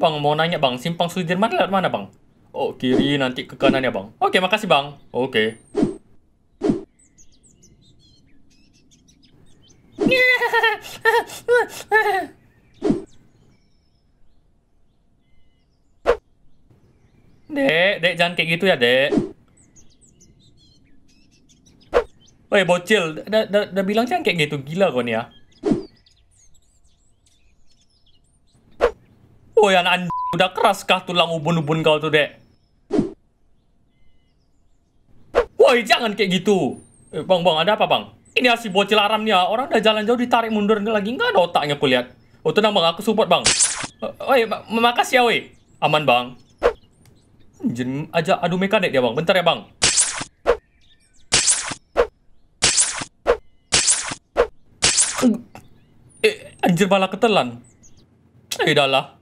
Bang, mau nanya bang, simpang Sudirman lewat mana bang? Oh, kiri nanti ke kanan ya bang. Oke, okay, makasih bang. Oke. Okay. Dek, dek jangan kayak gitu ya, dek. Woi, bocil, udah bilang jangan kayak gitu, gila kau nih ya. Boyan anj... Udah keras kah tulang ubun-ubun kau tuh, Dek? Woi, jangan kayak gitu. Eh, bang, bang, ada apa, Bang? Ini asli bocil aram nih ah. Orang udah jalan jauh ditarik mundur lagi. Nggak ada otaknya aku lihat. Oh, tenang, Bang. Aku support, Bang. Woi, eh, ma makasih ya, woi. Aman, Bang. Anjir, aja adu mekanik dia, Bang. Bentar ya, Bang. Eh, anjir malah ketelan. Eh, dah lah.